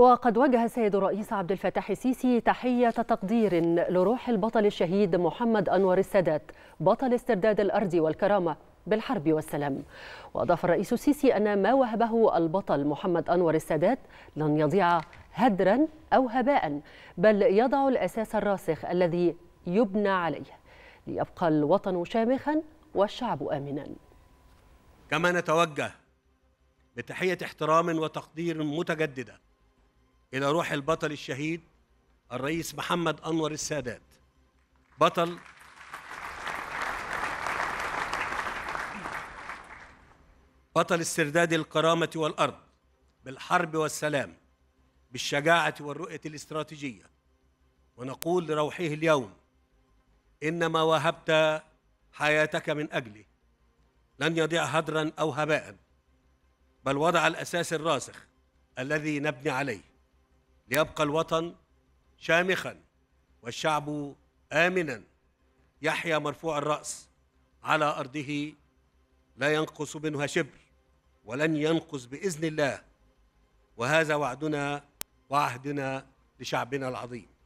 وقد وجه السيد الرئيس عبد الفتاح السيسي تحية تقدير لروح البطل الشهيد محمد أنور السادات بطل استرداد الأرض والكرامة بالحرب والسلام وأضاف الرئيس السيسي أن ما وهبه البطل محمد أنور السادات لن يضيع هدرا أو هباء بل يضع الأساس الراسخ الذي يبنى عليه ليبقى الوطن شامخا والشعب آمنا كما نتوجه بتحية احترام وتقدير متجددة إلى روح البطل الشهيد الرئيس محمد أنور السادات بطل بطل استرداد الكرامة والأرض بالحرب والسلام بالشجاعة والرؤية الاستراتيجية ونقول لروحه اليوم إنما وهبت حياتك من أجلي لن يضيع هدرا أو هباء بل وضع الأساس الراسخ الذي نبني عليه ليبقى الوطن شامخا والشعب آمنا يحيا مرفوع الرأس على أرضه لا ينقص منها شبر ولن ينقص بإذن الله وهذا وعدنا وعهدنا لشعبنا العظيم